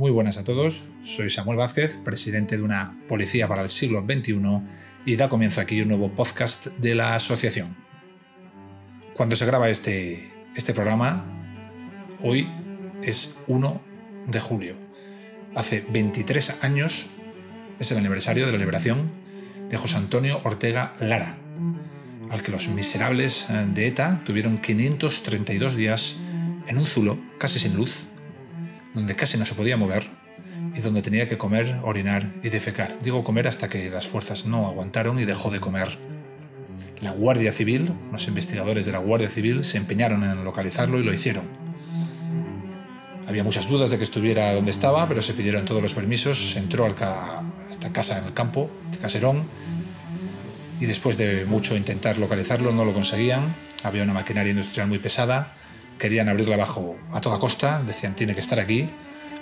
Muy buenas a todos, soy Samuel Vázquez, presidente de una Policía para el siglo XXI y da comienzo aquí un nuevo podcast de la asociación. Cuando se graba este, este programa, hoy es 1 de julio. Hace 23 años es el aniversario de la liberación de José Antonio Ortega Lara, al que los miserables eh, de ETA tuvieron 532 días en un zulo, casi sin luz, donde casi no se podía mover y mm. donde tenía que comer, orinar y defecar. Digo comer hasta que las fuerzas no aguantaron y dejó de comer. La Guardia Civil, los investigadores de la Guardia Civil, se empeñaron en localizarlo y lo hicieron. Había muchas dudas de que estuviera donde estaba, pero se pidieron todos los permisos, entró a esta casa en el campo, de Caserón, y después de mucho intentar localizarlo no lo conseguían. Había una maquinaria industrial muy pesada, querían abrirla abajo a toda costa, decían tiene que estar aquí.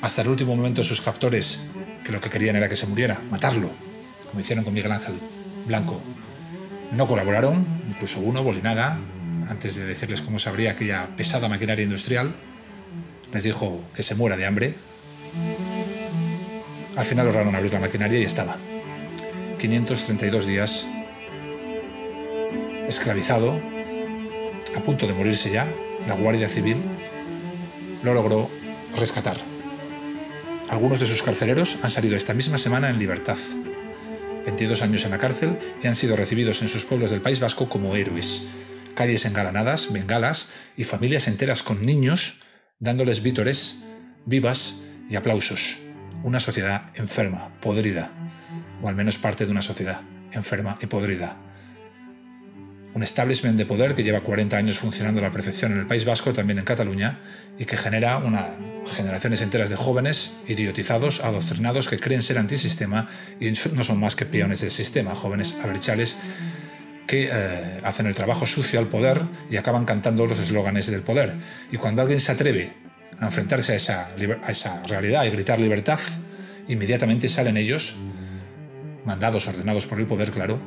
Hasta el último momento sus captores, que lo que querían era que se muriera, matarlo, como hicieron con Miguel Ángel Blanco. No colaboraron, incluso uno, Bolinaga, antes de decirles cómo se abría aquella pesada maquinaria industrial, les dijo que se muera de hambre. Al final lograron abrir la maquinaria y estaba. 532 días esclavizado, a punto de morirse ya, la Guardia Civil lo logró rescatar. Algunos de sus carceleros han salido esta misma semana en libertad. 22 años en la cárcel y han sido recibidos en sus pueblos del País Vasco como héroes. Calles engalanadas, bengalas y familias enteras con niños dándoles vítores, vivas y aplausos. Una sociedad enferma, podrida, o al menos parte de una sociedad enferma y podrida un establishment de poder que lleva 40 años funcionando a la perfección en el País Vasco, también en Cataluña, y que genera una, generaciones enteras de jóvenes idiotizados, adoctrinados, que creen ser antisistema y no son más que peones del sistema, jóvenes averchales que eh, hacen el trabajo sucio al poder y acaban cantando los eslóganes del poder. Y cuando alguien se atreve a enfrentarse a esa, a esa realidad y gritar libertad, inmediatamente salen ellos, mandados, ordenados por el poder, claro,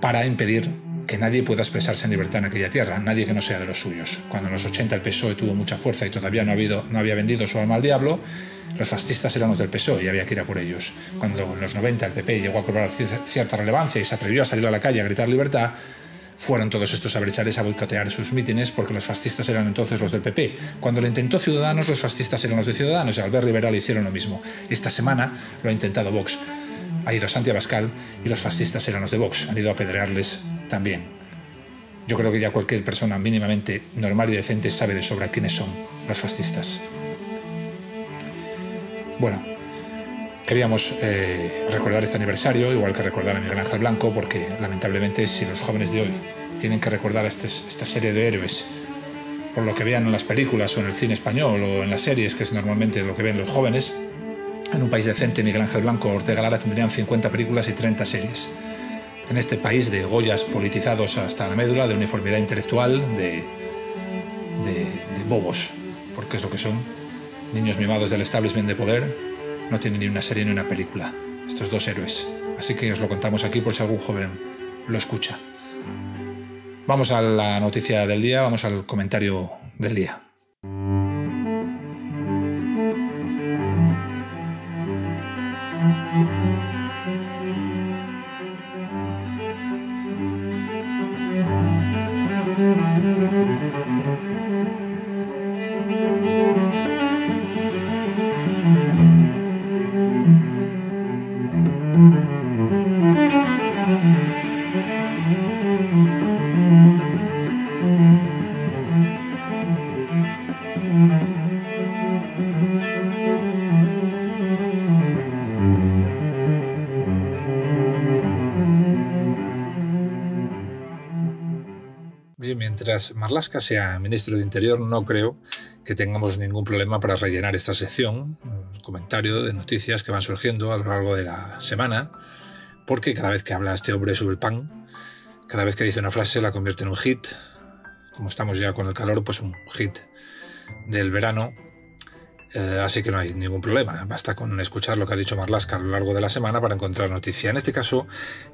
para impedir que nadie pueda expresarse en libertad en aquella tierra, nadie que no sea de los suyos. Cuando en los 80 el PSOE tuvo mucha fuerza y todavía no, había vendido su alma al diablo, los fascistas eran los del PSOE y había que ir a por ellos. Cuando en los 90 el PP llegó a cobrar cierta relevancia y se atrevió a salir a la calle a gritar libertad, fueron todos estos abrechales a boicotear sus mítines porque los fascistas eran entonces los del PP. Cuando lo intentó Ciudadanos, los fascistas eran los de Ciudadanos y Albert Rivera le hicieron lo mismo. Esta semana lo ha intentado Vox ha ido Santiago y los fascistas eran los de Vox, han ido a apedrearles también. Yo creo que ya cualquier persona mínimamente normal y decente sabe de sobra quiénes son los fascistas. Bueno, queríamos eh, recordar este aniversario, igual que recordar a Miguel Ángel Blanco, porque lamentablemente si los jóvenes de hoy tienen que recordar a este, esta serie de héroes, por lo que vean en las películas o en el cine español o en las series, que es normalmente lo que ven los jóvenes, en un país decente, Miguel Ángel Blanco Ortega Lara tendrían 50 películas y 30 series. En este país de Goyas politizados hasta la médula, de uniformidad intelectual, de, de, de bobos, porque es lo que son, niños mimados del establishment de poder, no tienen ni una serie ni una película. Estos dos héroes. Así que os lo contamos aquí por si algún joven lo escucha. Vamos a la noticia del día, vamos al comentario del día. mientras Marlaska sea ministro de Interior, no creo que tengamos ningún problema para rellenar esta sección, comentario de noticias que van surgiendo a lo largo de la semana, porque cada vez que habla este hombre sube el pan, cada vez que dice una frase la convierte en un hit, como estamos ya con el calor, pues un hit del verano, eh, así que no hay ningún problema. Basta con escuchar lo que ha dicho Marlaska a lo largo de la semana para encontrar noticia. En este caso,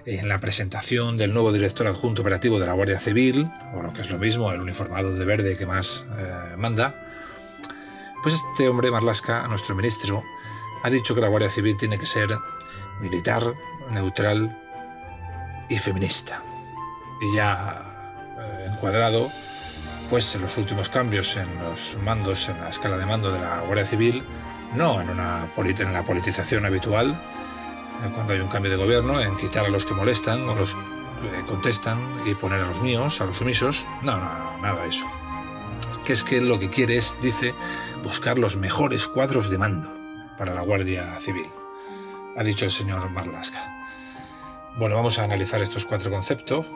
en la presentación del nuevo director adjunto operativo de la Guardia Civil, o lo que es lo mismo, el uniformado de verde que más eh, manda, pues este hombre Marlaska, nuestro ministro, ha dicho que la Guardia Civil tiene que ser militar, neutral y feminista. Y ya eh, encuadrado en los últimos cambios en los mandos, en la escala de mando de la Guardia Civil, no en, una en la politización habitual, eh, cuando hay un cambio de gobierno, en quitar a los que molestan o los que eh, contestan y poner a los míos, a los sumisos. No, no, nada de eso. Que es que lo que quiere es, dice, buscar los mejores cuadros de mando para la Guardia Civil, ha dicho el señor Marlaska. Bueno, vamos a analizar estos cuatro conceptos.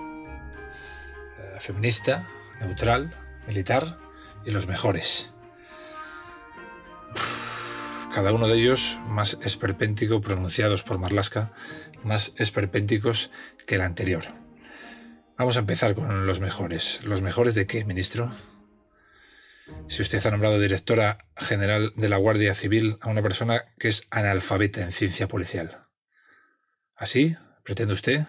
Eh, feminista, neutral, militar y los mejores. Cada uno de ellos más esperpéntico, pronunciados por Marlaska, más esperpénticos que el anterior. Vamos a empezar con los mejores. ¿Los mejores de qué, ministro? Si usted ha nombrado directora general de la Guardia Civil a una persona que es analfabeta en ciencia policial. ¿Así? ¿Pretende usted?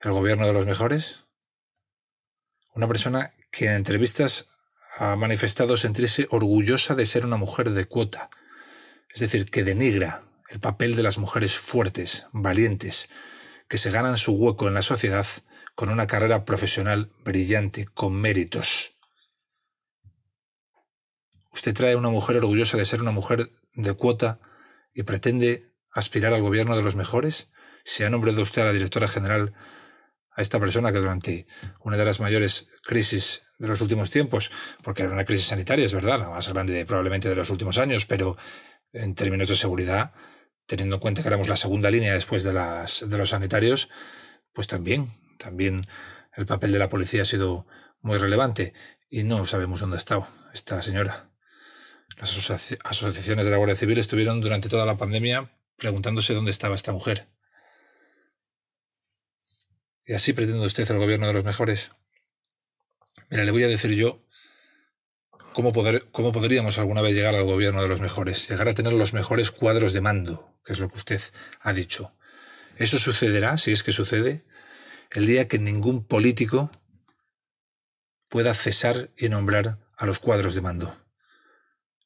¿El gobierno de los mejores? Una persona que en entrevistas ha manifestado sentirse orgullosa de ser una mujer de cuota, es decir, que denigra el papel de las mujeres fuertes, valientes, que se ganan su hueco en la sociedad con una carrera profesional brillante, con méritos. Usted trae una mujer orgullosa de ser una mujer de cuota y pretende aspirar al gobierno de los mejores? Se ha nombrado usted a la directora general a esta persona que durante una de las mayores crisis de los últimos tiempos, porque era una crisis sanitaria, es verdad, la más grande probablemente de los últimos años, pero en términos de seguridad, teniendo en cuenta que éramos la segunda línea después de, las, de los sanitarios, pues también, también el papel de la policía ha sido muy relevante y no sabemos dónde ha estado esta señora. Las asociaciones de la Guardia Civil estuvieron durante toda la pandemia preguntándose dónde estaba esta mujer. ¿Y así pretende usted el gobierno de los mejores? Mira, le voy a decir yo cómo, poder, cómo podríamos alguna vez llegar al gobierno de los mejores, llegar a tener los mejores cuadros de mando, que es lo que usted ha dicho. Eso sucederá, si es que sucede, el día que ningún político pueda cesar y nombrar a los cuadros de mando.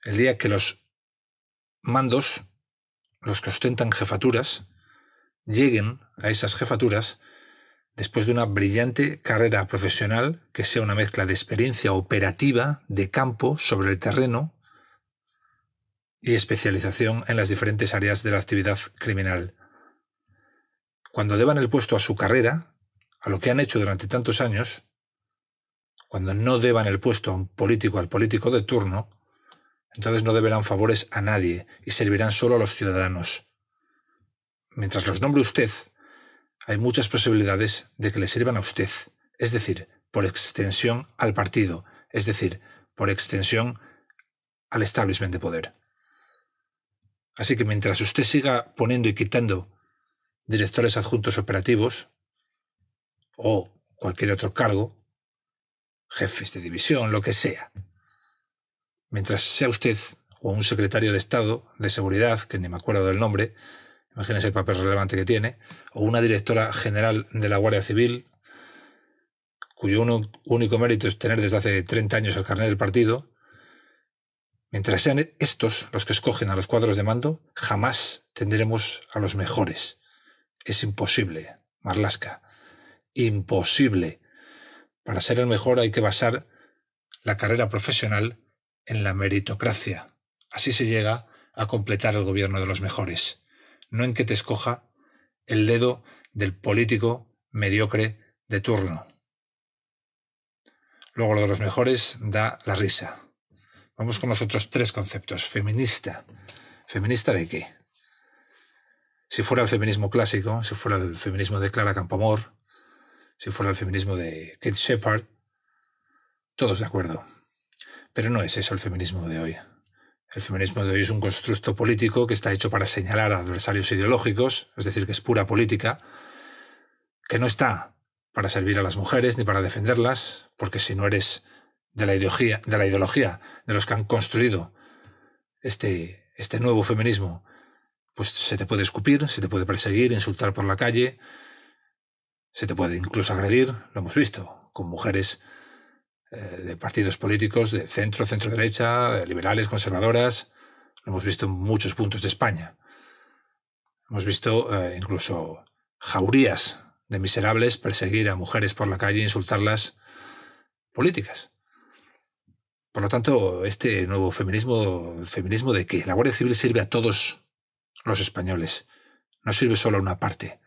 El día que los mandos, los que ostentan jefaturas, lleguen a esas jefaturas después de una brillante carrera profesional que sea una mezcla de experiencia operativa de campo sobre el terreno y especialización en las diferentes áreas de la actividad criminal. Cuando deban el puesto a su carrera, a lo que han hecho durante tantos años, cuando no deban el puesto a un político al político de turno, entonces no deberán favores a nadie y servirán solo a los ciudadanos. Mientras los nombre usted, hay muchas posibilidades de que le sirvan a usted, es decir, por extensión al partido, es decir, por extensión al establishment de poder. Así que mientras usted siga poniendo y quitando directores adjuntos operativos o cualquier otro cargo, jefes de división, lo que sea, mientras sea usted o un secretario de Estado de Seguridad, que ni me acuerdo del nombre, imagínense el papel relevante que tiene, o una directora general de la Guardia Civil, cuyo único mérito es tener desde hace 30 años el carnet del partido, mientras sean estos los que escogen a los cuadros de mando, jamás tendremos a los mejores. Es imposible, Marlasca, imposible. Para ser el mejor hay que basar la carrera profesional en la meritocracia. Así se llega a completar el gobierno de los mejores no en que te escoja el dedo del político mediocre de turno. Luego lo de los mejores da la risa. Vamos con los otros tres conceptos. Feminista. ¿Feminista de qué? Si fuera el feminismo clásico, si fuera el feminismo de Clara Campoamor, si fuera el feminismo de Kate Shepard, todos de acuerdo. Pero no es eso el feminismo de hoy. El feminismo de hoy es un constructo político que está hecho para señalar a adversarios ideológicos, es decir, que es pura política, que no está para servir a las mujeres ni para defenderlas, porque si no eres de la ideología de, la ideología, de los que han construido este, este nuevo feminismo, pues se te puede escupir, se te puede perseguir, insultar por la calle, se te puede incluso agredir, lo hemos visto, con mujeres eh, de partidos políticos de centro, centro-derecha, eh, liberales, conservadoras. Lo hemos visto en muchos puntos de España. Hemos visto eh, incluso jaurías de miserables perseguir a mujeres por la calle e insultarlas políticas. Por lo tanto, este nuevo feminismo, feminismo de que la Guardia Civil sirve a todos los españoles, no sirve solo a una parte.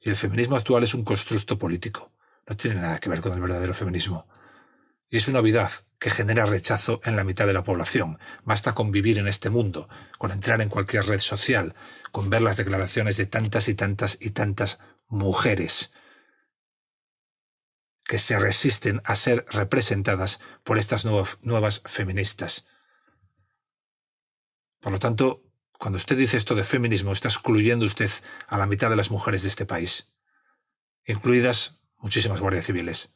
Y el feminismo actual es un constructo político, no tiene nada que ver con el verdadero feminismo. Y es una novedad que genera rechazo en la mitad de la población. Basta con vivir en este mundo, con entrar en cualquier red social, con ver las declaraciones de tantas y tantas y tantas mujeres que se resisten a ser representadas por estas nuevas feministas. Por lo tanto, cuando usted dice esto de feminismo, está excluyendo usted a la mitad de las mujeres de este país, incluidas muchísimas guardias civiles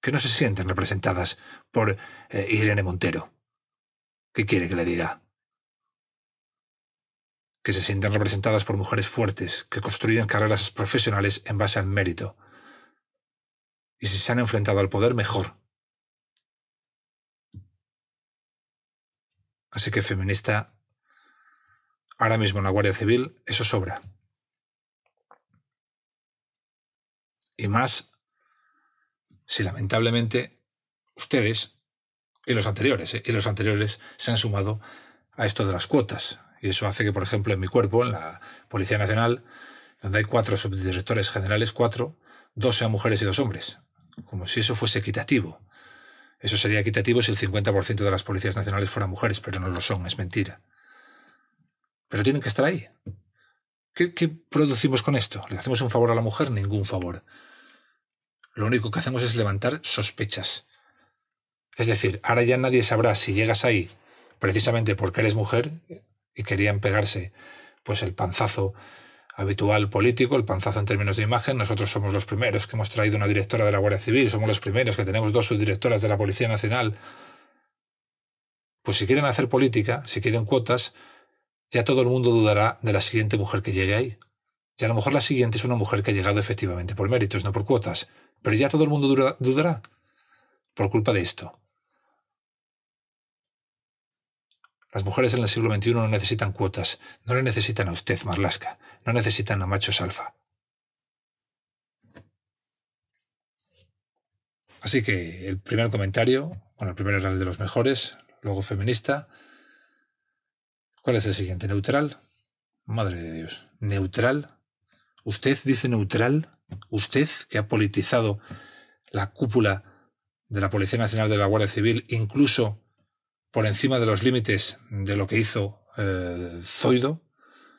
que no se sienten representadas por eh, Irene Montero. ¿Qué quiere que le diga? Que se sientan representadas por mujeres fuertes, que construyen carreras profesionales en base al mérito. Y si se han enfrentado al poder, mejor. Así que feminista, ahora mismo en la Guardia Civil, eso sobra. Y más si lamentablemente ustedes y los anteriores, ¿eh? y los anteriores se han sumado a esto de las cuotas. Y eso hace que, por ejemplo, en mi cuerpo, en la Policía Nacional, donde hay cuatro subdirectores generales, cuatro, dos sean mujeres y dos hombres. Como si eso fuese equitativo. Eso sería equitativo si el 50% de las policías nacionales fueran mujeres, pero no lo son, es mentira. Pero tienen que estar ahí. ¿Qué, producimos con esto? ¿Le hacemos un favor a la mujer? Ningún favor lo único que hacemos es levantar sospechas. Es decir, ahora ya nadie sabrá si llegas ahí precisamente porque eres mujer y querían pegarse pues el panzazo habitual político, el panzazo en términos de imagen. Nosotros somos los primeros que hemos traído una directora de la Guardia Civil, somos los primeros que tenemos dos subdirectoras de la Policía Nacional. Pues si quieren hacer política, si quieren cuotas, ya todo el mundo dudará de la siguiente mujer que llegue ahí. Y a lo mejor la siguiente es una mujer que ha llegado efectivamente por méritos, no por cuotas, pero ya todo el mundo dudará por culpa de esto. Las mujeres en el siglo XXI no necesitan cuotas, no le necesitan a usted, Marlasca, no necesitan a machos alfa. Así que el primer comentario, bueno, el primero era el de los mejores, luego feminista. ¿Cuál es el siguiente? ¿Neutral? Madre de Dios. ¿Neutral? ¿Usted dice neutral? usted, que ha politizado la cúpula de la Policía Nacional de la Guardia Civil, incluso por encima de los límites de lo que hizo eh, Zoido,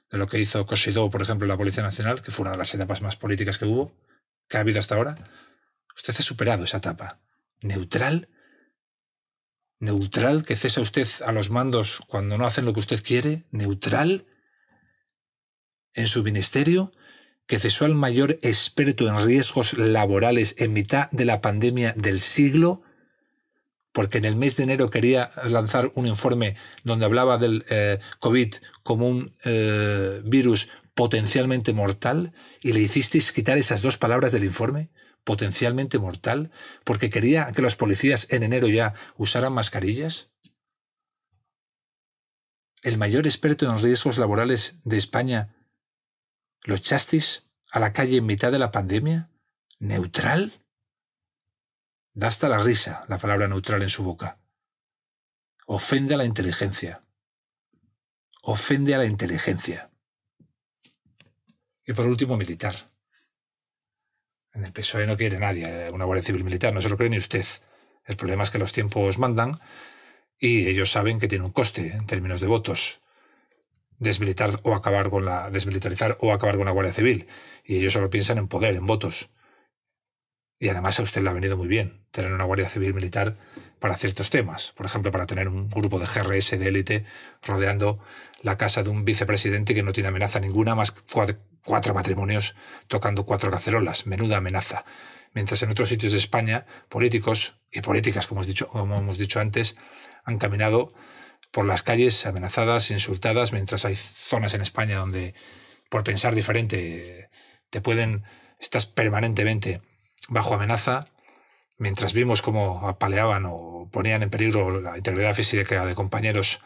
de lo que hizo Cosidó, por ejemplo, la Policía Nacional, que fue una de las etapas más políticas que hubo, que ha habido hasta ahora, usted ha superado esa etapa. Neutral, neutral, que cesa usted a los mandos cuando no hacen lo que usted quiere, neutral en su ministerio, que cesó al mayor experto en riesgos laborales en mitad de la pandemia del siglo, porque en el mes de enero quería lanzar un informe donde hablaba del eh, COVID como un eh, virus potencialmente mortal, y le hicisteis quitar esas dos palabras del informe, potencialmente mortal, porque quería que los policías en enero ya usaran mascarillas. El mayor experto en riesgos laborales de España ¿Los chastis a la calle en mitad de la pandemia? ¿Neutral? Da hasta la risa la palabra neutral en su boca. Ofende a la inteligencia. Ofende a la inteligencia. Y por último, militar. En el PSOE no quiere nadie eh, una Guardia Civil militar, no se lo cree ni usted. El problema es que los tiempos mandan y ellos saben que tiene un coste en términos de votos desmilitar o acabar con la desmilitarizar o acabar con la Guardia Civil y ellos solo piensan en poder, en votos. Y además a usted le ha venido muy bien tener una Guardia Civil militar para ciertos temas, por ejemplo, para tener un grupo de GRS de élite rodeando la casa de un vicepresidente que no tiene amenaza ninguna más cuatro, matrimonios tocando cuatro cacerolas, menuda amenaza. Mientras en otros sitios de España, políticos y políticas, como, hemos dicho, como hemos dicho antes, han caminado por las calles amenazadas, insultadas, mientras hay zonas en España donde por pensar diferente te pueden, estás permanentemente bajo amenaza, mientras vimos cómo apaleaban o ponían en peligro la integridad física de compañeros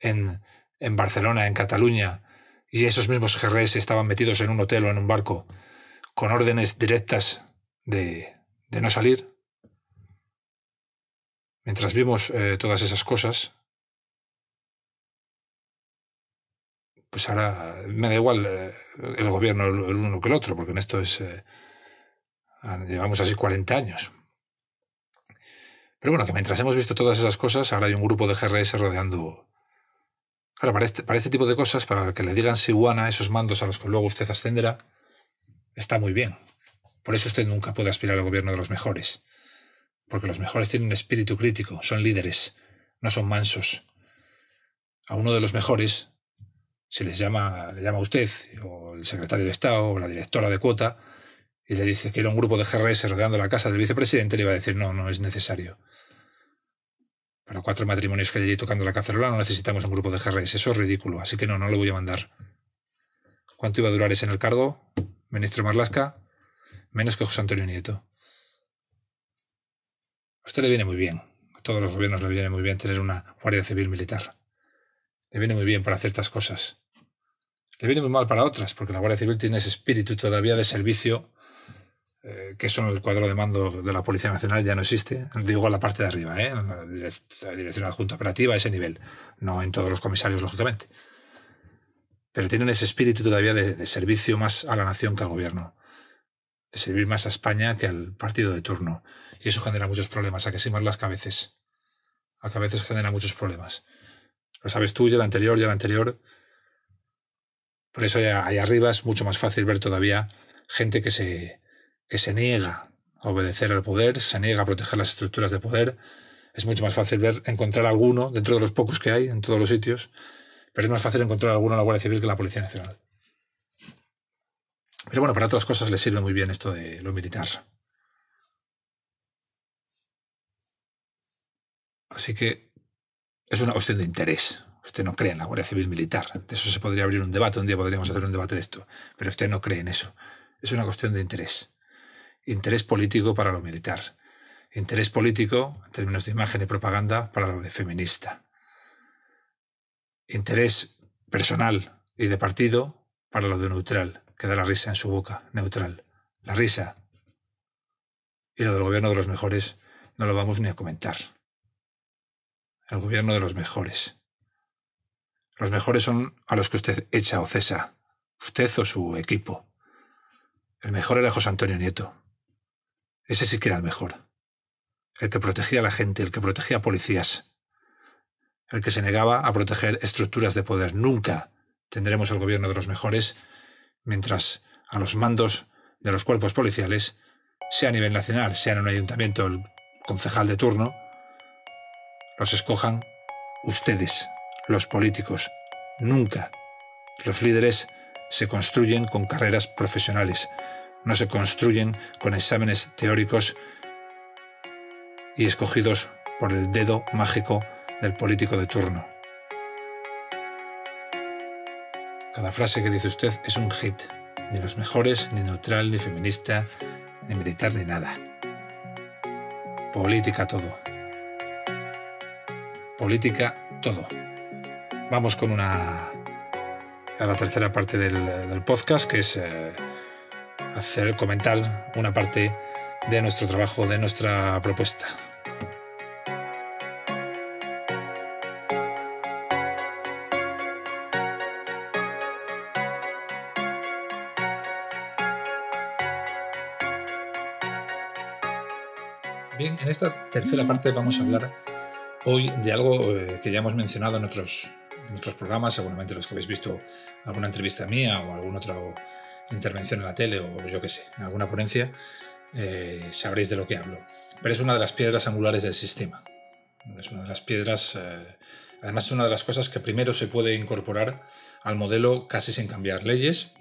en, en Barcelona, en Cataluña, y esos mismos GRS estaban metidos en un hotel o en un barco con órdenes directas de, de no salir. Mientras vimos eh, todas esas cosas, pues ahora me da igual eh, el gobierno el uno que el otro, porque en esto es... Eh, llevamos así 40 años. Pero bueno, que mientras hemos visto todas esas cosas, ahora hay un grupo de GRS rodeando... Claro, este, para este, tipo de cosas, para que le digan Siwana esos mandos a los que luego usted ascenderá, está muy bien. Por eso usted nunca puede aspirar al gobierno de los mejores. Porque los mejores tienen un espíritu crítico, son líderes, no son mansos. A uno de los mejores se les llama, le llama usted, o el secretario de Estado, o la directora de cuota, y le dice que era un grupo de GRS rodeando la casa del vicepresidente, le va a decir, no, no es necesario. Para cuatro matrimonios que hay allí tocando la cacerola no necesitamos un grupo de GRS, eso es ridículo, así que no, no lo voy a mandar. ¿Cuánto iba a durar ese en el cargo, ministro Marlasca? Menos que José Antonio Nieto. A usted le viene muy bien, a todos los gobiernos le viene muy bien tener una Guardia Civil Militar. Le viene muy bien para ciertas cosas. Le viene muy mal para otras, porque la Guardia Civil tiene ese espíritu todavía de servicio, eh, que son el cuadro de mando de la Policía Nacional ya no existe. Digo a la parte de arriba, ¿eh? la, dirección adjunta operativa, ese nivel. No en todos los comisarios, lógicamente. Pero tienen ese espíritu todavía de, servicio más a la nación que al gobierno de servir más a España que al partido de turno. Y eso genera muchos problemas, a que más las cabezas. A que a veces genera muchos problemas. Lo sabes tú, y el anterior, y el anterior. Por eso ahí arriba es mucho más fácil ver todavía gente que se, que se niega a obedecer al poder, se niega a proteger las estructuras de poder. Es mucho más fácil ver, encontrar alguno, dentro de los pocos que hay en todos los sitios, pero es más fácil encontrar alguno en la Guardia Civil que en la Policía Nacional. Pero bueno, para otras cosas le sirve muy bien esto de lo militar. Así que es una cuestión de interés. Usted no cree en la Guardia Civil Militar. De eso se podría abrir un debate, un día podríamos hacer un debate de esto. Pero usted no cree en eso. Es una cuestión de interés. Interés político para lo militar. Interés político, en términos de imagen y propaganda, para lo de feminista. Interés personal y de partido para lo de neutral, queda la risa en su boca, neutral. La risa. Y lo del gobierno de los mejores no lo vamos ni a comentar el gobierno de los mejores. Los mejores son a los que usted echa o cesa, usted o su equipo. El mejor era José Antonio Nieto. Ese sí que era el mejor. El que protegía a la gente, el que protegía a policías. El que se negaba a proteger estructuras de poder. Nunca tendremos el gobierno de los mejores mientras a los mandos de los cuerpos policiales, sea a nivel nacional, sea en un ayuntamiento el concejal de turno, los escojan ustedes, los políticos, nunca. Los líderes se construyen con carreras profesionales, no se construyen con exámenes teóricos y escogidos por el dedo mágico del político de turno. Cada frase que dice usted es un hit, ni los mejores, ni neutral, ni feminista, ni militar, ni nada. Política todo política, todo. Vamos con una. a la tercera parte del, podcast, que es eh, hacer comentar una parte de nuestro trabajo, de nuestra propuesta. Bien, en esta tercera parte vamos a hablar hoy de algo eh, que ya hemos mencionado en otros, programas, seguramente los que habéis visto alguna entrevista mía o alguna otra intervención en la tele o yo qué sé, en alguna ponencia, eh, sabréis de lo que hablo. Pero es una de las piedras angulares del sistema. Es una de las piedras, eh, además es una de las cosas que primero se puede incorporar al modelo casi sin cambiar leyes,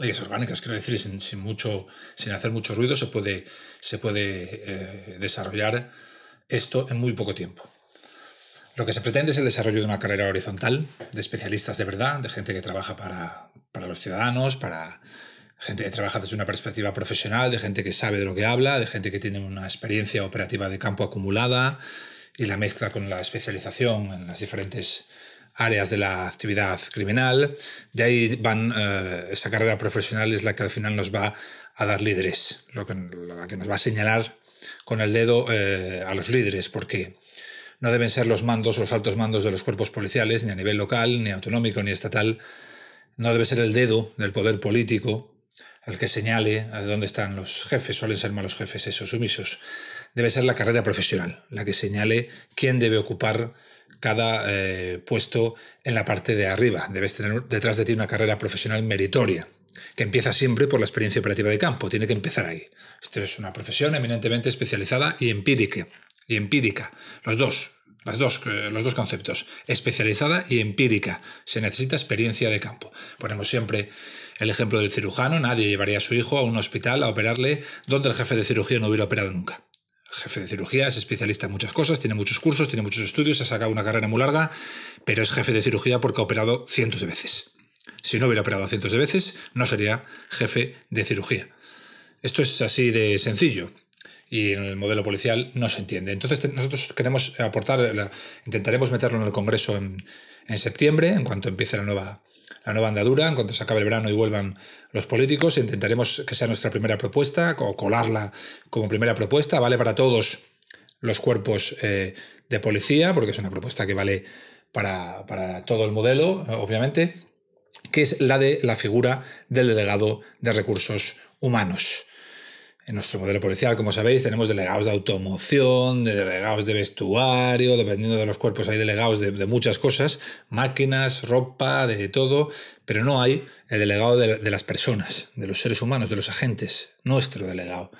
leyes orgánicas, quiero decir, sin, mucho, sin hacer mucho ruido, se puede, se puede desarrollar esto en muy poco tiempo. Lo que se pretende es el desarrollo de una carrera horizontal de especialistas de verdad, de gente que trabaja para, los ciudadanos, para gente que trabaja desde una perspectiva profesional, de gente que sabe de lo que habla, de gente que tiene una experiencia operativa de campo acumulada y la mezcla con la especialización en las diferentes áreas de la actividad criminal. De ahí van, eh, esa carrera profesional es la que al final nos va a dar líderes, lo la que nos va a señalar con el dedo eh, a los líderes, porque no deben ser los mandos, los altos mandos de los cuerpos policiales, ni a nivel local, ni autonómico, ni estatal. No debe ser el dedo del poder político el que señale a dónde están los jefes, suelen ser malos jefes esos sumisos. Debe ser la carrera profesional, la que señale quién debe ocupar cada eh, puesto en la parte de arriba. Debes tener detrás de ti una carrera profesional meritoria, que empieza siempre por la experiencia operativa de campo, tiene que empezar ahí. Esto es una profesión eminentemente especializada y empírica y empírica, los dos, dos, eh, los dos conceptos, especializada y empírica. Se necesita experiencia de campo. Ponemos siempre el ejemplo del cirujano, nadie llevaría a su hijo a un hospital a operarle donde el jefe de cirugía no hubiera operado nunca. El jefe de cirugía es especialista en muchas cosas, tiene muchos cursos, tiene muchos estudios, ha sacado una carrera muy larga, pero es jefe de cirugía porque ha operado cientos de veces. Si no hubiera operado cientos de veces, no sería jefe de cirugía. Esto es así de sencillo y en el modelo policial no se entiende. Entonces nosotros queremos aportar, intentaremos meterlo en el Congreso en, septiembre, en cuanto empiece la nueva, la nueva andadura, en cuanto se acabe el verano y vuelvan los políticos, e intentaremos que sea nuestra primera propuesta, o colarla como primera propuesta, vale para todos los cuerpos eh, de policía, porque es una propuesta que vale para, para todo el modelo, obviamente, que es la de la figura del delegado de recursos humanos. En nuestro modelo policial, como sabéis, tenemos delegados de automoción, de delegados de vestuario, dependiendo de los cuerpos hay delegados de, muchas cosas, máquinas, ropa, de todo, pero no hay el delegado de, las personas, de los seres humanos, de los agentes, nuestro delegado.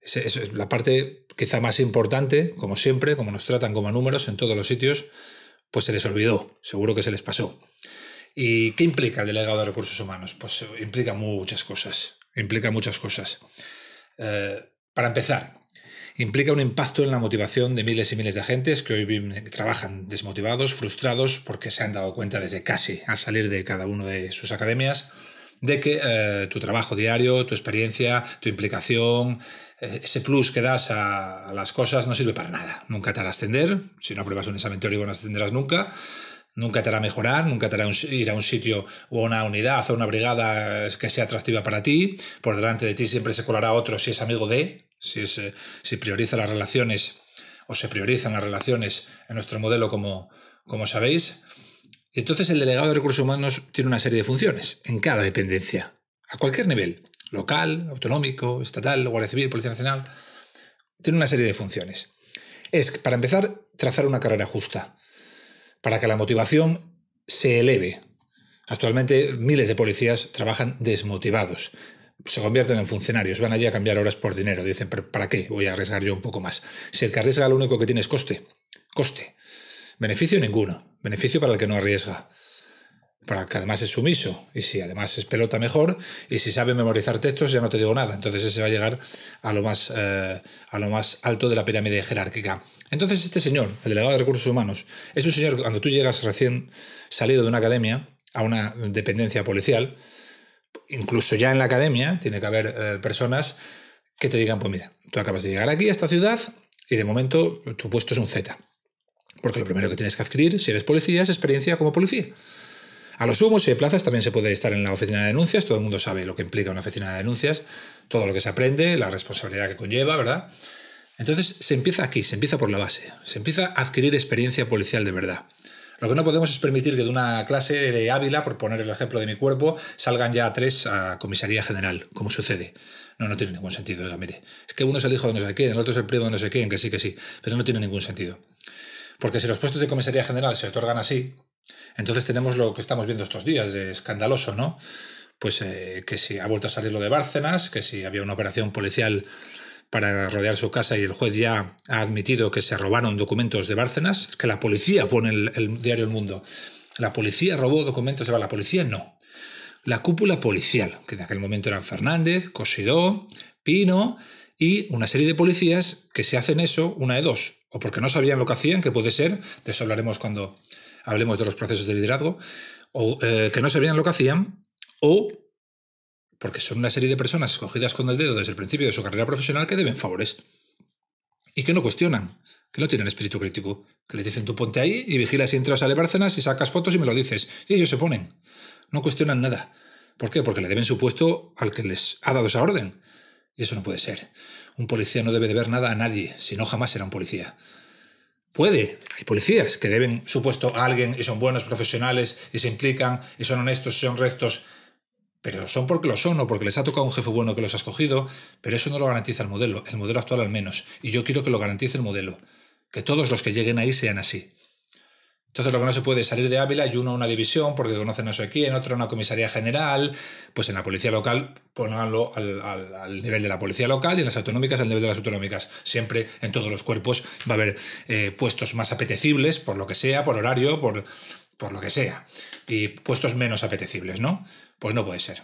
Esa es la parte quizá más importante, como siempre, como nos tratan como números en todos los sitios, pues se les olvidó, seguro que se les pasó. ¿Y qué implica el delegado de recursos humanos? Pues implica muchas cosas, implica muchas cosas. Eh, para empezar, implica un impacto en la motivación de miles y miles de agentes que hoy trabajan desmotivados, frustrados, porque se han dado cuenta desde casi al salir de cada una de sus academias de que eh, tu trabajo diario, tu experiencia, tu implicación, eh, ese plus que das a, las cosas no sirve para nada. Nunca te hará ascender, si no pruebas un examen teórico no ascenderás nunca. Nunca te hará mejorar, nunca te hará ir a un sitio o una unidad o una brigada que sea atractiva para ti. Por delante de ti siempre se colará otro si es amigo de, si, eh, si prioriza las relaciones o se priorizan las relaciones en nuestro modelo como, como sabéis. Entonces el delegado de recursos humanos tiene una serie de funciones en cada dependencia, a cualquier nivel, local, autonómico, estatal, Guardia Civil, Policía Nacional, tiene una serie de funciones. Es, para empezar, trazar una carrera justa para que la motivación se eleve. Actualmente miles de policías trabajan desmotivados. Se convierten en funcionarios, van allí a cambiar horas por dinero. Dicen, ¿para qué? Voy a arriesgar yo un poco más. Si el que arriesga lo único que tiene es coste. Coste. Beneficio ninguno. Beneficio para el que no arriesga. Para que además es sumiso, y si además es pelota mejor, y si sabe memorizar textos, ya no te digo nada. Entonces ese va a llegar a lo más, eh, a lo más alto de la pirámide jerárquica. Entonces este señor, el delegado de recursos humanos, es un señor cuando tú llegas recién salido de una academia a una dependencia policial, incluso ya en la academia tiene que haber eh, personas que te digan, pues mira, tú acabas de llegar aquí a esta ciudad y de momento tu puesto es un Z. Porque lo primero que tienes que adquirir, si eres policía, es experiencia como policía. A los humos y plazas, también se puede estar en la oficina de denuncias. Todo el mundo sabe lo que implica una oficina de denuncias, todo lo que se aprende, la responsabilidad que conlleva, ¿verdad? Entonces se empieza aquí, se empieza por la base, se empieza a adquirir experiencia policial de verdad. Lo que no podemos es permitir que de una clase de Ávila, por poner el ejemplo de mi cuerpo, salgan ya tres a comisaría general, como sucede. No, no tiene ningún sentido, mire. Es que uno es el hijo de no sé quién, el otro es el primo de no sé quién, que sí, que sí, pero no tiene ningún sentido. Porque si los puestos de comisaría general se otorgan así, entonces tenemos lo que estamos viendo estos días, de escandaloso, ¿no? Pues eh, que si ha vuelto a salir lo de Bárcenas, que si había una operación policial para rodear su casa y el juez ya ha admitido que se robaron documentos de Bárcenas, que la policía pone el, el diario El Mundo. La policía robó documentos de la policía no. La cúpula policial, que en aquel momento eran Fernández, Cosidó, Pino y una serie de policías que se hacen eso, una de dos, o porque no sabían lo que hacían, que puede ser, de eso hablaremos cuando hablemos de los procesos de liderazgo, o eh, que no sabían lo que hacían, o porque son una serie de personas escogidas con el dedo desde el principio de su carrera profesional que deben favores y que no cuestionan, que no tienen espíritu crítico, que les dicen tú ponte ahí y vigila si entras a sale y sacas fotos y me lo dices. Y ellos se ponen, no cuestionan nada. ¿Por qué? Porque le deben su puesto al que les ha dado esa orden. Y eso no puede ser. Un policía no debe deber nada a nadie, si no jamás será un policía. Puede, hay policías que deben supuesto a alguien y son buenos profesionales y se implican y son honestos y son rectos, pero son porque lo son o porque les ha tocado un jefe bueno que los ha escogido, pero eso no lo garantiza el modelo, el modelo actual al menos, y yo quiero que lo garantice el modelo, que todos los que lleguen ahí sean así. Entonces lo que no se puede es salir de Ávila y uno a una división porque conocen eso aquí, en otro una comisaría general, pues en la policía local pónganlo al, al, al, nivel de la policía local y en las autonómicas al nivel de las autonómicas. Siempre en todos los cuerpos va a haber eh, puestos más apetecibles por lo que sea, por horario, por, por lo que sea, y puestos menos apetecibles, ¿no? Pues no puede ser.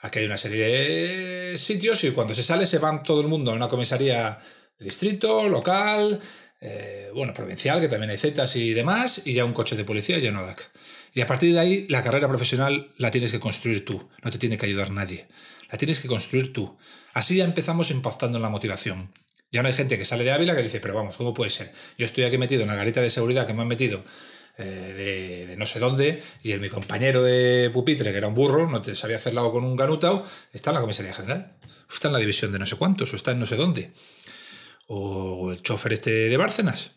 Aquí hay una serie de sitios y cuando se sale se van todo el mundo a una comisaría distrito, local, eh, bueno, provincial, que también hay Zetas y demás, y ya un coche de policía y ya no DAC. Y a partir de ahí, la carrera profesional la tienes que construir tú, no te tiene que ayudar nadie. La tienes que construir tú. Así ya empezamos impactando en la motivación. Ya no hay gente que sale de Ávila que dice, pero vamos, ¿cómo puede ser? Yo estoy aquí metido en la garita de seguridad que me han metido eh, de, no sé dónde, y en mi compañero de pupitre, que era un burro, no te sabía hacer lado con un ganutao, está en la comisaría general, está en la división de no sé cuántos, o está en no sé dónde. O el chofer este de Bárcenas,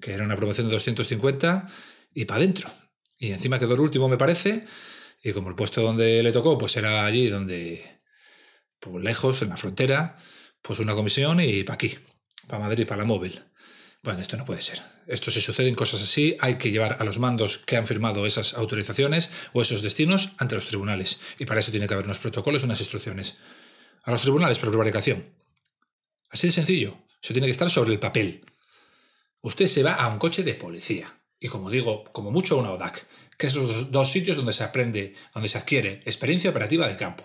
que era una promoción de 250 y para adentro. Y encima quedó el último, me parece. Y como el puesto donde le tocó, pues era allí donde, pues lejos, en la frontera, pues una comisión y para aquí, para Madrid, y para la móvil. Bueno, esto no puede ser. Esto si suceden cosas así, hay que llevar a los mandos que han firmado esas autorizaciones o esos destinos ante los tribunales. Y para eso tiene que haber unos protocolos, unas instrucciones. A los tribunales por prevaricación. Así de sencillo. Eso tiene que estar sobre el papel. Usted se va a un coche de policía. Y como digo, como mucho a una ODAC, que son los dos sitios donde se aprende, donde se adquiere experiencia operativa de campo.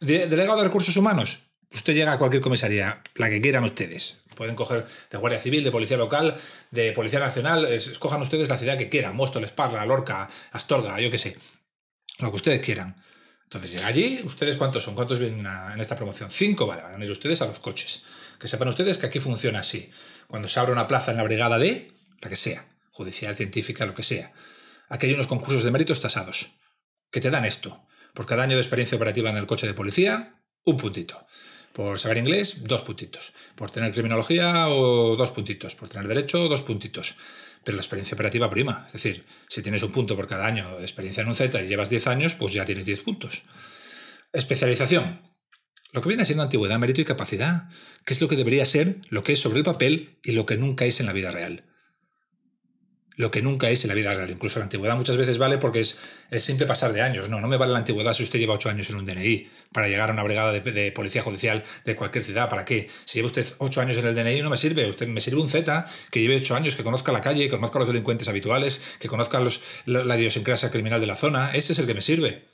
delegado de recursos humanos, usted llega a cualquier comisaría, la que quieran ustedes. Pueden coger de Guardia Civil, de Policía Local, de Policía Nacional, escojan ustedes la ciudad que quieran, Móstoles, Parla, Lorca, Astorga, yo qué sé, lo que ustedes quieran. Entonces llega allí, ¿ustedes cuántos son? ¿Cuántos vienen en esta promoción? Cinco, vale, van a ir ustedes a los coches. Que sepan ustedes que aquí funciona así. Cuando se abre una plaza en la brigada de, la que sea, judicial, científica, lo que sea, aquí hay unos concursos de méritos tasados, que te dan esto. Por cada año de experiencia operativa en el coche de policía, un puntito. Por saber inglés, dos puntitos. Por tener criminología, o dos puntitos. Por tener derecho, dos puntitos pero la experiencia operativa prima. Es decir, si tienes un punto por cada año de experiencia en un Z y llevas 10 años, pues ya tienes 10 puntos. Especialización. Lo que viene siendo antigüedad, mérito y capacidad, que es lo que debería ser, lo que es sobre el papel y lo que nunca es en la vida real lo que nunca es en la vida real. Incluso la antigüedad muchas veces vale porque es, es simple pasar de años. No, no me vale la antigüedad si usted lleva ocho años en un DNI para llegar a una brigada de, policía judicial de cualquier ciudad. ¿Para qué? Si lleva usted ocho años en el DNI no me sirve. Usted me sirve un Z que lleve ocho años, que conozca la calle, que conozca a los delincuentes habituales, que conozca los, la, la idiosincrasia criminal de la zona. Ese es el que me sirve.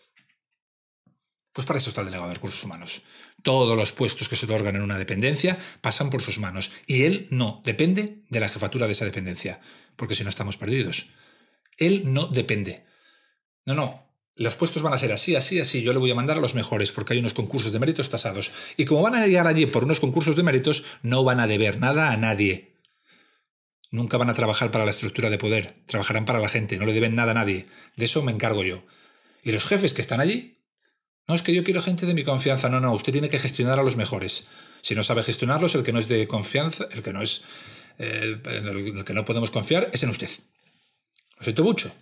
Pues para eso está el delegado de recursos humanos. Todos los puestos que se otorgan en una dependencia pasan por sus manos y él no depende de la jefatura de esa dependencia, porque si no estamos perdidos. Él no depende. No, no, los puestos van a ser así, así, así. Yo le voy a mandar a los mejores porque hay unos concursos de méritos tasados. Y como van a llegar allí por unos concursos de méritos, no van a deber nada a nadie. Nunca van a trabajar para la estructura de poder, trabajarán para la gente, no le deben nada a nadie. De eso me encargo yo. Y los jefes que están allí no es que yo quiero gente de mi confianza, no, no, usted tiene que gestionar a los mejores. Si no sabe gestionarlos, el que no es de confianza, el que no es eh, en el, que no podemos confiar, es en usted. Lo siento mucho.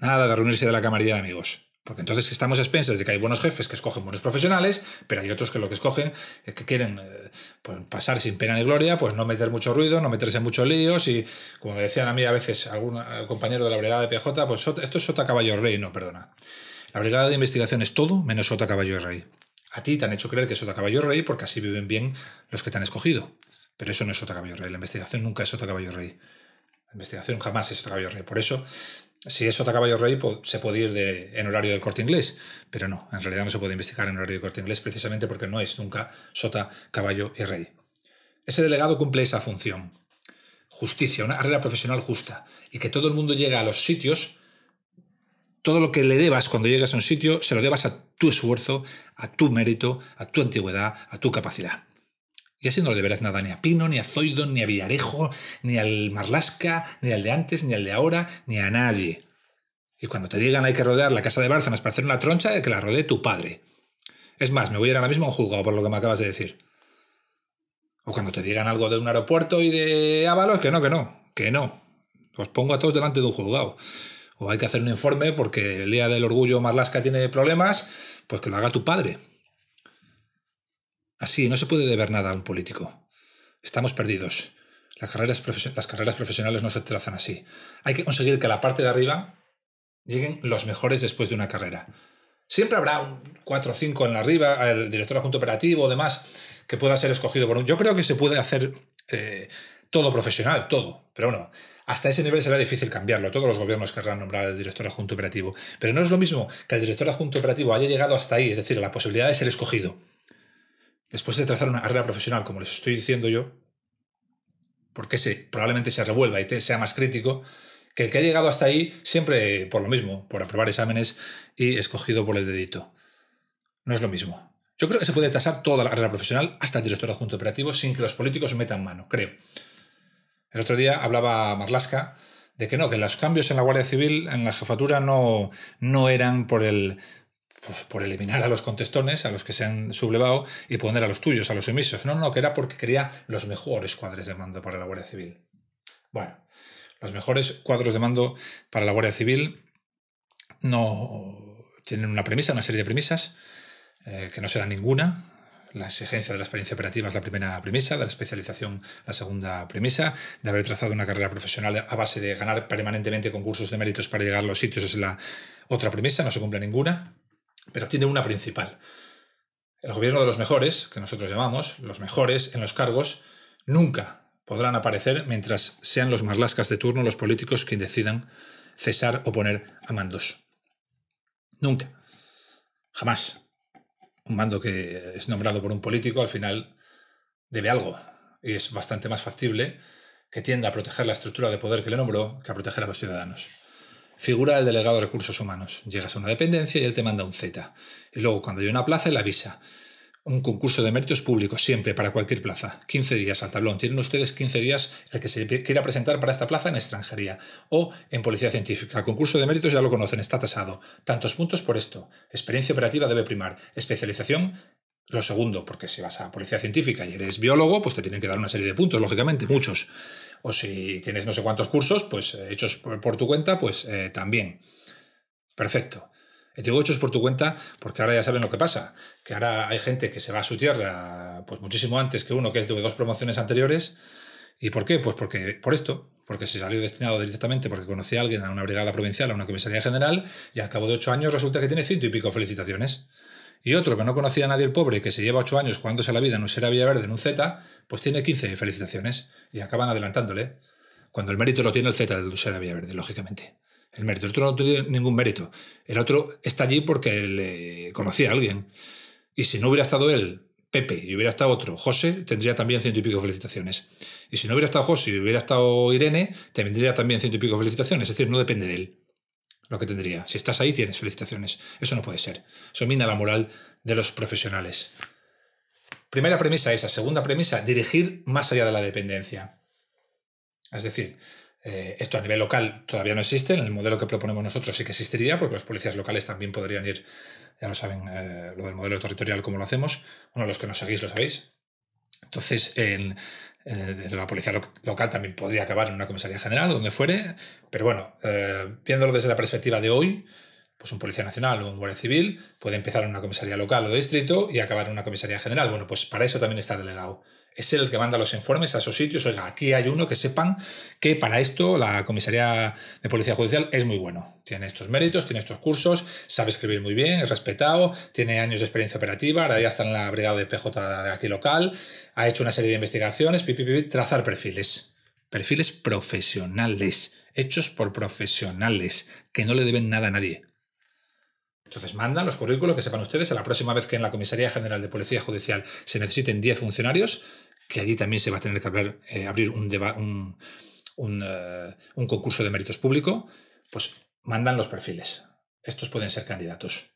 Nada de reunirse de la camarilla de amigos. Porque entonces estamos expensas de que hay buenos jefes que escogen buenos profesionales, pero hay otros que lo que escogen es que quieren eh, pues, pasar sin pena ni gloria, pues no meter mucho ruido, no meterse en muchos líos y, como me decían a mí a veces algún eh, compañero de la brigada de PJ, pues esto es sota caballo rey, no, perdona. La brigada de investigación es todo menos Sota Caballo y Rey. A ti te han hecho creer que es Sota Caballo y Rey porque así viven bien los que te han escogido. Pero eso no es Sota Caballo Rey. La investigación nunca es Sota Caballo Rey. La investigación jamás es Sota Caballo Rey. Por eso, si es Sota Caballo Rey, se puede ir de, en horario del corte inglés. Pero no, en realidad no se puede investigar en horario del corte inglés precisamente porque no es nunca Sota Caballo y Rey. Ese delegado cumple esa función. Justicia, una carrera profesional justa. Y que todo el mundo llegue a los sitios todo lo que le debas cuando llegas a un sitio, se lo debas a tu esfuerzo, a tu mérito, a tu antigüedad, a tu capacidad. Y así no le deberás nada ni a Pino, ni a Zoido, ni a Villarejo, ni al Marlasca, ni al de antes, ni al de ahora, ni a nadie. Y cuando te digan hay que rodear la casa de Bárcenas para hacer una troncha, de que la rodee tu padre. Es más, me voy a ir ahora mismo a un juzgado por lo que me acabas de decir. O cuando te digan algo de un aeropuerto y de Avalos, que no, que no, que no. Os pongo a todos delante de un juzgado o hay que hacer un informe porque el día del orgullo Marlaska tiene problemas, pues que lo haga tu padre. Así, no se puede deber nada a un político. Estamos perdidos. Las carreras, las carreras profesionales no se trazan así. Hay que conseguir que a la parte de arriba lleguen los mejores después de una carrera. Siempre habrá un 4 o 5 en la arriba, el director adjunto operativo o demás, que pueda ser escogido por un... Yo creo que se puede hacer eh, todo profesional, todo. Pero bueno, hasta ese nivel será difícil cambiarlo. Todos los gobiernos querrán nombrar al director adjunto operativo. Pero no es lo mismo que el director adjunto operativo haya llegado hasta ahí, es decir, a la posibilidad de ser escogido. Después de trazar una carrera profesional, como les estoy diciendo yo, porque se, probablemente se revuelva y sea más crítico, que el que ha llegado hasta ahí siempre por lo mismo, por aprobar exámenes y escogido por el dedito. No es lo mismo. Yo creo que se puede tasar toda la carrera profesional hasta el director adjunto operativo sin que los políticos metan mano, creo. El otro día hablaba Marlaska de que no, que los cambios en la Guardia Civil, en la jefatura, no, no eran por el pues, por eliminar a los contestones, a los que se han sublevado, y poner a los tuyos, a los sumisos. No, no, que era porque quería los mejores cuadros de mando para la Guardia Civil. Bueno, los mejores cuadros de mando para la Guardia Civil no tienen una premisa, una serie de premisas, eh, que no será ninguna, la exigencia de la experiencia operativa es la primera premisa, de la especialización la segunda premisa, de haber trazado una carrera profesional a base de ganar permanentemente concursos de méritos para llegar a los sitios es la otra premisa, no se cumple ninguna, pero tiene una principal. El gobierno de los mejores, que nosotros llamamos, los mejores en los cargos, nunca podrán aparecer mientras sean los más lascas de turno los políticos quienes decidan cesar o poner a mandos. Nunca. Jamás un mando que es nombrado por un político al final debe algo y es bastante más factible que tienda a proteger la estructura de poder que le nombró que a proteger a los ciudadanos. Figura el delegado de recursos humanos. Llegas a una dependencia y él te manda un Z. Y luego cuando hay una plaza, él avisa un concurso de méritos público siempre para cualquier plaza. 15 días al tablón. Tienen ustedes 15 días el que se quiera presentar para esta plaza en extranjería o en policía científica. El concurso de méritos ya lo conocen, está tasado. Tantos puntos por esto. Experiencia operativa debe primar. Especialización lo segundo, porque si vas a policía científica y eres biólogo, pues te tienen que dar una serie de puntos, lógicamente, muchos. O si tienes no sé cuántos cursos, pues eh, hechos por, tu cuenta, pues eh, también. Perfecto. El digo hechos por tu cuenta porque ahora ya saben lo que pasa, que ahora hay gente que se va a su tierra pues muchísimo antes que uno que es de dos promociones anteriores. ¿Y por qué? Pues porque por esto, porque se salió destinado directamente porque conocía a alguien a una brigada provincial, a una comisaría general, y al cabo de ocho años resulta que tiene ciento y pico felicitaciones. Y otro que no conocía a nadie el pobre, que se lleva ocho años jugándose la vida en un Sera verde, en un Z, pues tiene 15 felicitaciones y acaban adelantándole. ¿eh? Cuando el mérito lo tiene el Z del Sera verde, lógicamente el otro no tiene ningún mérito. El otro está allí porque le conocía a alguien. Y si no hubiera estado él, Pepe, y hubiera estado otro, José, tendría también ciento y pico felicitaciones. Y si no hubiera estado José y hubiera estado Irene, tendría también ciento y pico felicitaciones. Es decir, no depende de él lo que tendría. Si estás ahí, tienes felicitaciones. Eso no puede ser. Eso mina la moral de los profesionales. Primera premisa esa. Segunda premisa, dirigir más allá de la dependencia. Es decir, eh, esto a nivel local todavía no existe, en el modelo que proponemos nosotros sí que existiría, porque los policías locales también podrían ir, ya lo saben, eh, lo del modelo territorial, como lo hacemos. Bueno, los que nos seguís lo sabéis. Entonces, en, eh, la policía local también podría acabar en una comisaría general, donde fuere, pero bueno, viéndolo desde la perspectiva de hoy, pues un policía nacional o un guardia civil puede empezar en una comisaría local o distrito y acabar en una comisaría general. Bueno, pues para eso también está delegado es el que manda los informes a esos sitios. Oiga, aquí hay uno que sepan que para esto la comisaría de policía judicial es muy bueno. Tiene estos méritos, tiene estos cursos, sabe escribir muy bien, es respetado, tiene años de experiencia operativa, ahora ya está en la brigada de PJ de aquí local, ha hecho una serie de investigaciones, trazar perfiles. Perfiles profesionales, hechos por profesionales, que no le deben nada a nadie. Entonces mandan los currículos que sepan ustedes a la próxima vez que en la Comisaría General de Policía Judicial se necesiten 10 funcionarios, que allí también se va a tener que eh, abrir un, eh, un, concurso de méritos público, pues mandan los perfiles. Estos pueden ser candidatos.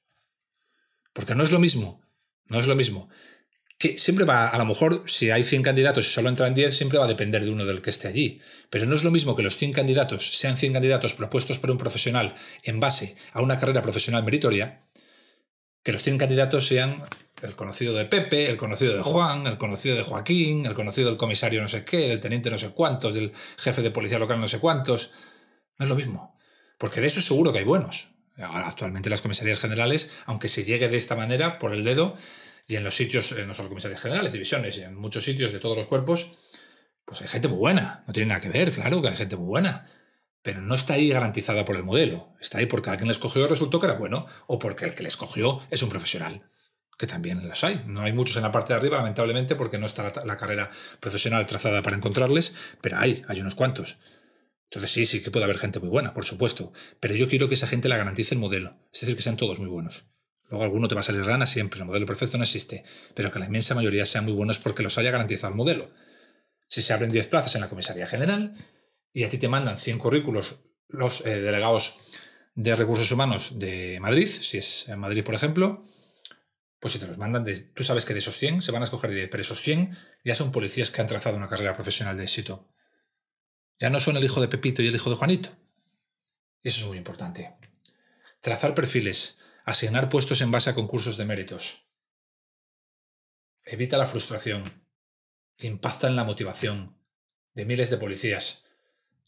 Porque no es lo mismo, no es lo mismo. Que siempre va, a lo mejor, si hay 100 candidatos y solo entran 10, siempre va a depender de uno del que esté allí. Pero no es lo mismo que los 100 candidatos sean 100 candidatos propuestos por un profesional en base a una carrera profesional meritoria, que los 100 candidatos sean el conocido de Pepe, el conocido de Juan, el conocido de Joaquín, el conocido del comisario no sé qué, del teniente no sé cuántos, del jefe de policía local no sé cuántos. No es lo mismo. Porque de eso seguro que hay buenos. Actualmente las comisarías generales, aunque se llegue de esta manera, por el dedo, y en los sitios, eh, no solo comisarías generales, divisiones, y en muchos sitios de todos los cuerpos, pues hay gente muy buena. No tiene nada que ver, claro que hay gente muy buena. Pero no está ahí garantizada por el modelo. Está ahí porque alguien le escogió y resultó que era bueno, o porque el que le escogió es un profesional que también las hay. No hay muchos en la parte de arriba, lamentablemente, porque no está la, carrera profesional trazada para encontrarles, pero hay, hay unos cuantos. Entonces sí, sí que puede haber gente muy buena, por supuesto, pero yo quiero que esa gente la garantice el modelo, es decir, que sean todos muy buenos. Luego alguno te va a salir rana siempre, el modelo perfecto no existe, pero que la inmensa mayoría sean muy buenos porque los haya garantizado el modelo. Si se abren 10 plazas en la comisaría general y a ti te mandan 100 currículos los eh, delegados de recursos humanos de Madrid, si es en Madrid por ejemplo, pues si te los mandan, tú sabes que de esos 100 se van a escoger 10, pero esos 100 ya son policías que han trazado una carrera profesional de éxito. Ya no son el hijo de Pepito y el hijo de Juanito. Eso es muy importante. Trazar perfiles, asignar puestos en base a concursos de méritos. Evita la frustración. Impacta en la motivación de miles de policías.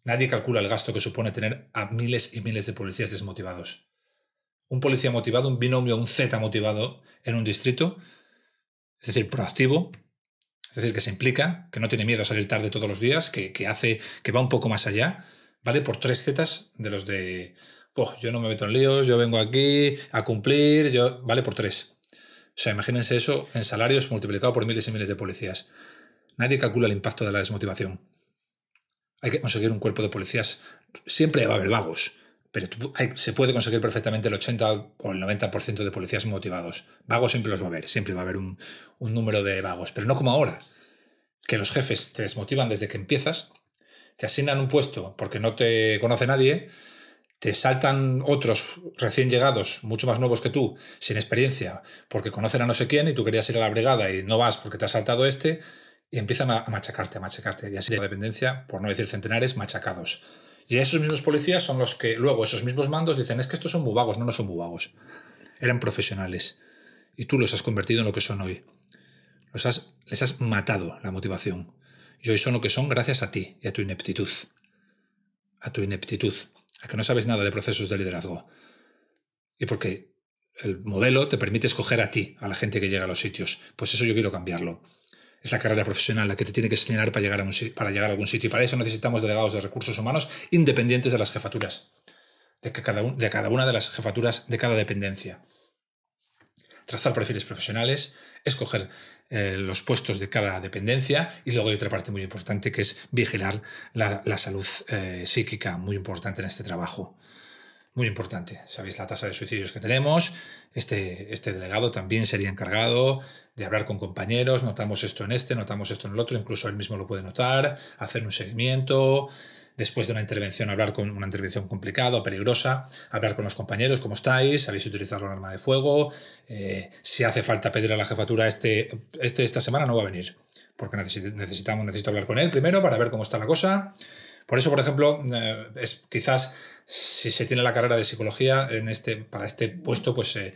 Nadie calcula el gasto que supone tener a miles y miles de policías desmotivados un policía motivado, un binomio, un Z motivado en un distrito, es decir, proactivo, es decir, que se implica, que no tiene miedo a salir tarde todos los días, que, hace, que va un poco más allá, ¿vale? Por tres Zetas de los de, yo no me meto en líos, yo vengo aquí a cumplir, yo, ¿vale? Por tres. O sea, imagínense eso en salarios multiplicado por miles y miles de policías. Nadie calcula el impacto de la desmotivación. Hay que conseguir un cuerpo de policías. Siempre va a haber vagos, pero se puede conseguir perfectamente el 80 o el 90% de policías motivados. Vagos siempre los va a haber, siempre va a haber un, número de vagos, pero no como ahora, que los jefes te desmotivan desde que empiezas, te asignan un puesto porque no te conoce nadie, te saltan otros recién llegados, mucho más nuevos que tú, sin experiencia, porque conocen a no sé quién y tú querías ir a la brigada y no vas porque te ha saltado este, y empiezan a, machacarte, a machacarte, y así la dependencia, por no decir centenares, machacados y esos mismos policías son los que luego esos mismos mandos dicen, es que estos son muy vagos, no, no son muy vagos. Eran profesionales. Y tú los has convertido en lo que son hoy. Los has, les has matado la motivación. Y hoy son lo que son gracias a ti y a tu ineptitud. A tu ineptitud. A que no sabes nada de procesos de liderazgo. Y porque el modelo te permite escoger a ti, a la gente que llega a los sitios. Pues eso yo quiero cambiarlo es la carrera profesional la que te tiene que señalar para llegar a, para llegar a algún sitio. Y para eso necesitamos delegados de recursos humanos independientes de las jefaturas, de cada, de cada una de las jefaturas de cada dependencia. Trazar perfiles profesionales, escoger eh, los puestos de cada dependencia y luego hay otra parte muy importante que es vigilar la, salud eh, psíquica, muy importante en este trabajo muy importante. Sabéis la tasa de suicidios que tenemos. Este, este delegado también sería encargado de hablar con compañeros. Notamos esto en este, notamos esto en el otro. Incluso él mismo lo puede notar, hacer un seguimiento. Después de una intervención, hablar con una intervención complicada o peligrosa, hablar con los compañeros, cómo estáis, sabéis utilizar un arma de fuego, eh, si hace falta pedir a la jefatura este, este esta semana no va a venir, porque necesitamos, necesito hablar con él primero para ver cómo está la cosa, por eso, por ejemplo, eh, es quizás si se tiene la carrera de psicología en este, para este puesto, pues eh,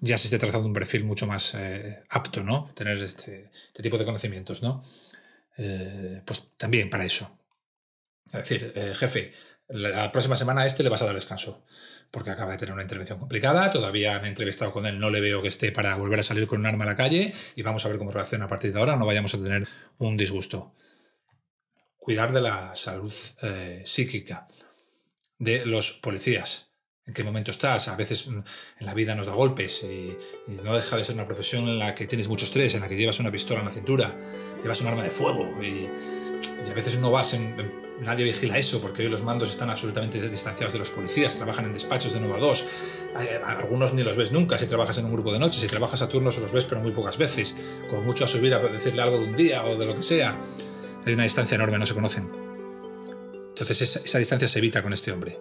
ya se esté trazando un perfil mucho más eh, apto, ¿no? Tener este, este, tipo de conocimientos, ¿no? pues también para eso. Es decir, jefe, la próxima semana a este le vas a dar descanso, porque acaba de tener una intervención complicada, todavía me he entrevistado con él, no le veo que esté para volver a salir con un arma a la calle y vamos a ver cómo reacciona a partir de ahora, no vayamos a tener un disgusto cuidar de la salud eh, psíquica de los policías. ¿En qué momento estás? A veces mm, en la vida nos da golpes y, no deja de ser una profesión en la que tienes mucho estrés, en la que llevas una pistola en la cintura, llevas un arma de fuego y, a veces no vas Nadie vigila eso porque hoy los mandos están absolutamente distanciados de los policías, trabajan en despachos de nuevo a dos eh, algunos ni los ves nunca si trabajas en un grupo de noche, si trabajas a turnos los ves pero muy pocas veces, con mucho a subir a decirle algo de un día o de lo que sea. Hay una distancia enorme, no se conocen. Entonces esa, distancia se evita con este hombre.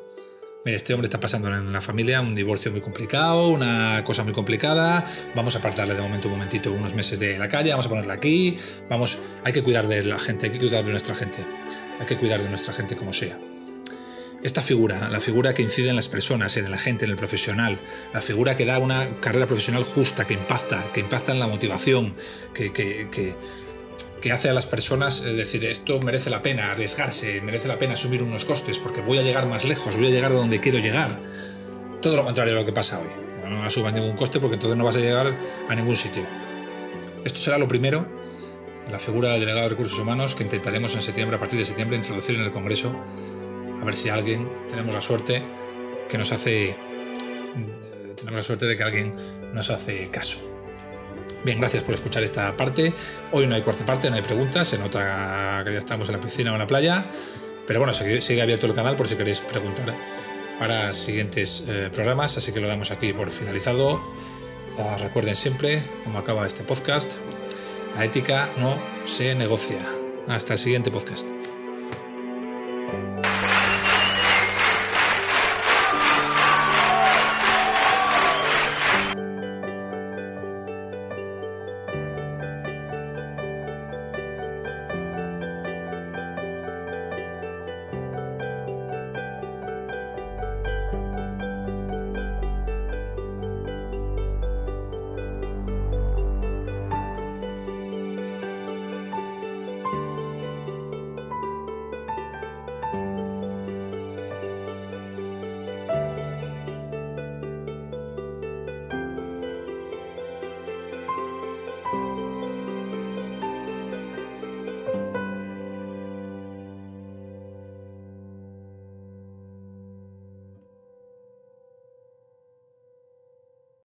Mira, este hombre está pasando en la familia un divorcio muy complicado, una cosa muy complicada. Vamos a apartarle de momento un momentito, unos meses de la calle, vamos a ponerla aquí. Vamos, hay que cuidar de la gente, hay que cuidar de nuestra gente. Hay que cuidar de nuestra gente como sea. Esta figura, la figura que incide en las personas, en la gente, en el profesional, la figura que da una carrera profesional justa, que impacta, que impacta en la motivación, que, que que hace a las personas eh, decir esto merece la pena arriesgarse, merece la pena asumir unos costes porque voy a llegar más lejos, voy a llegar a donde quiero llegar. Todo lo contrario a lo que pasa hoy. No asumas ningún coste porque entonces no vas a llegar a ningún sitio. Esto será lo primero, la figura del delegado de recursos humanos que intentaremos en septiembre, a partir de septiembre, introducir en el Congreso, a ver si alguien, tenemos la suerte que nos hace, eh, tenemos la suerte de que alguien nos hace caso. Bien, gracias por escuchar esta parte. Hoy no hay cuarta parte, no hay preguntas. Se nota que ya estamos en la piscina o en la playa. Pero bueno, sigue, abierto el canal por si queréis preguntar para siguientes eh, programas. Así que lo damos aquí por finalizado. Ah, recuerden siempre, como acaba este podcast, la ética no se negocia. Hasta el siguiente podcast.